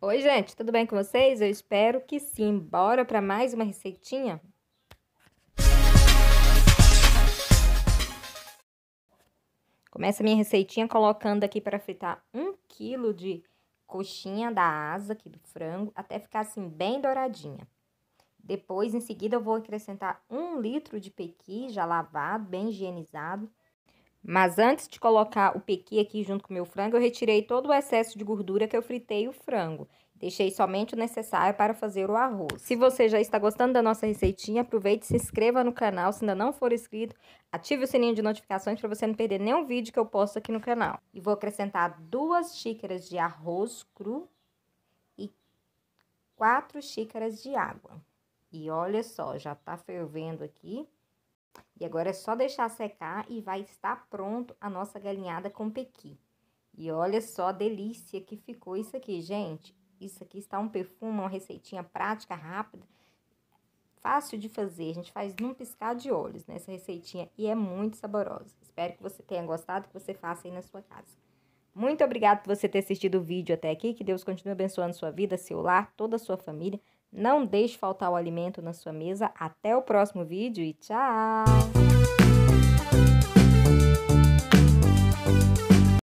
Oi, gente, tudo bem com vocês? Eu espero que sim. Bora para mais uma receitinha? Começa a minha receitinha colocando aqui para fritar um quilo de coxinha da asa aqui do frango, até ficar assim bem douradinha. Depois, em seguida, eu vou acrescentar um litro de pequi já lavado, bem higienizado, mas antes de colocar o pequi aqui junto com o meu frango, eu retirei todo o excesso de gordura que eu fritei o frango. Deixei somente o necessário para fazer o arroz. Se você já está gostando da nossa receitinha, aproveite e se inscreva no canal. Se ainda não for inscrito, ative o sininho de notificações para você não perder nenhum vídeo que eu posto aqui no canal. E vou acrescentar duas xícaras de arroz cru e quatro xícaras de água. E olha só, já está fervendo aqui. E agora é só deixar secar e vai estar pronto a nossa galinhada com pequi. E olha só a delícia que ficou isso aqui, gente. Isso aqui está um perfume, uma receitinha prática, rápida, fácil de fazer. A gente faz num piscar de olhos nessa né? receitinha e é muito saborosa. Espero que você tenha gostado, que você faça aí na sua casa. Muito obrigado por você ter assistido o vídeo até aqui. Que Deus continue abençoando sua vida, seu lar, toda a sua família. Não deixe faltar o alimento na sua mesa. Até o próximo vídeo e tchau!